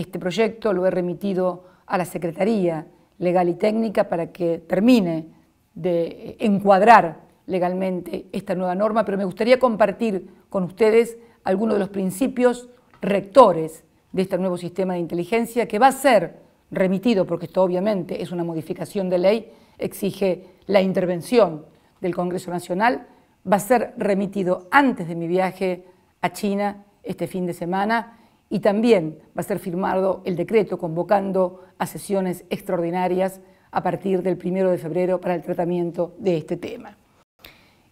Este proyecto lo he remitido a la Secretaría Legal y Técnica para que termine de eh, encuadrar legalmente esta nueva norma, pero me gustaría compartir con ustedes algunos de los principios rectores de este nuevo sistema de inteligencia que va a ser remitido, porque esto obviamente es una modificación de ley, exige la intervención del Congreso Nacional, va a ser remitido antes de mi viaje a China este fin de semana y también va a ser firmado el decreto convocando a sesiones extraordinarias a partir del primero de febrero para el tratamiento de este tema.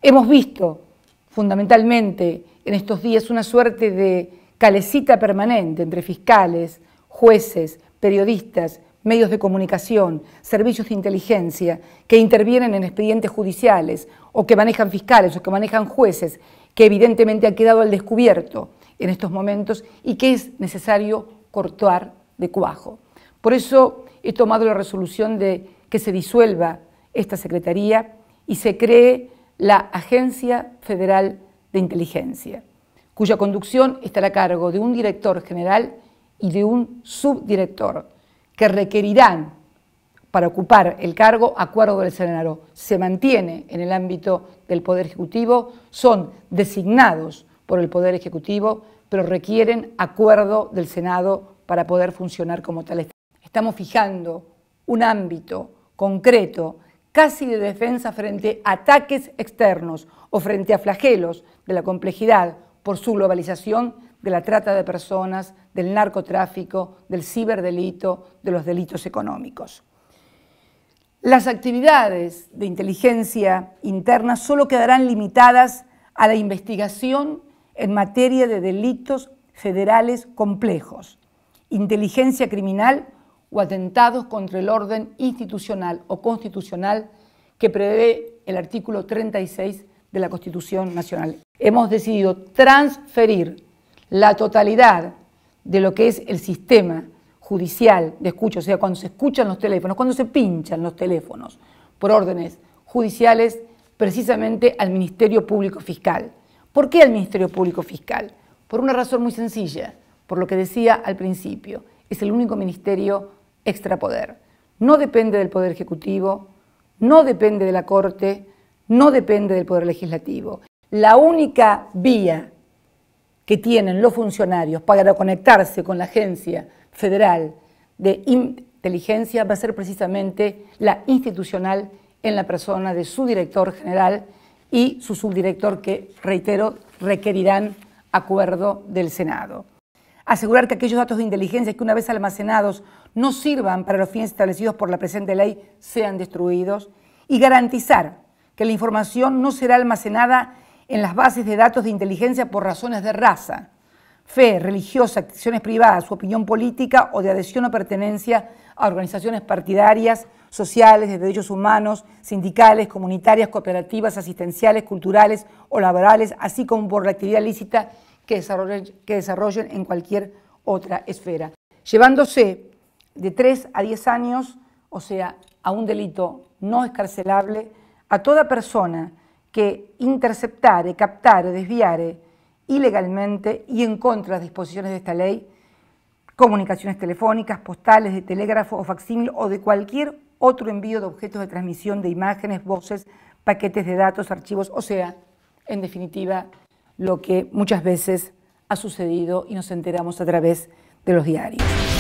Hemos visto fundamentalmente en estos días una suerte de calecita permanente entre fiscales, jueces, periodistas, medios de comunicación, servicios de inteligencia, que intervienen en expedientes judiciales o que manejan fiscales o que manejan jueces, que evidentemente ha quedado al descubierto en estos momentos y que es necesario cortar de cuajo. Por eso he tomado la resolución de que se disuelva esta Secretaría y se cree la Agencia Federal de Inteligencia, cuya conducción estará a cargo de un director general y de un subdirector, que requerirán para ocupar el cargo acuerdo del Senado. Se mantiene en el ámbito del Poder Ejecutivo, son designados por el Poder Ejecutivo, pero requieren acuerdo del Senado para poder funcionar como tal. Estamos fijando un ámbito concreto, casi de defensa frente a ataques externos o frente a flagelos de la complejidad por su globalización de la trata de personas, del narcotráfico, del ciberdelito, de los delitos económicos. Las actividades de inteligencia interna solo quedarán limitadas a la investigación en materia de delitos federales complejos, inteligencia criminal o atentados contra el orden institucional o constitucional que prevé el artículo 36 de la Constitución Nacional. Hemos decidido transferir la totalidad de lo que es el sistema judicial de escucha, o sea, cuando se escuchan los teléfonos, cuando se pinchan los teléfonos por órdenes judiciales, precisamente al Ministerio Público Fiscal. ¿Por qué el Ministerio Público Fiscal? Por una razón muy sencilla, por lo que decía al principio, es el único ministerio extrapoder. No depende del Poder Ejecutivo, no depende de la Corte, no depende del Poder Legislativo. La única vía que tienen los funcionarios para conectarse con la Agencia Federal de Inteligencia va a ser precisamente la institucional en la persona de su director general, y su subdirector, que, reitero, requerirán acuerdo del Senado. Asegurar que aquellos datos de inteligencia que una vez almacenados no sirvan para los fines establecidos por la presente ley sean destruidos. Y garantizar que la información no será almacenada en las bases de datos de inteligencia por razones de raza, fe, religiosa, acciones privadas, su opinión política o de adhesión o pertenencia a organizaciones partidarias, sociales, de derechos humanos, sindicales, comunitarias, cooperativas, asistenciales, culturales o laborales, así como por la actividad lícita que desarrollen, que desarrollen en cualquier otra esfera, llevándose de 3 a 10 años, o sea, a un delito no escarcelable, a toda persona que interceptare, captare, desviare ilegalmente y en contra de las disposiciones de esta ley, comunicaciones telefónicas, postales, de telégrafo o facsímil o de cualquier otro envío de objetos de transmisión de imágenes, voces, paquetes de datos, archivos, o sea, en definitiva, lo que muchas veces ha sucedido y nos enteramos a través de los diarios.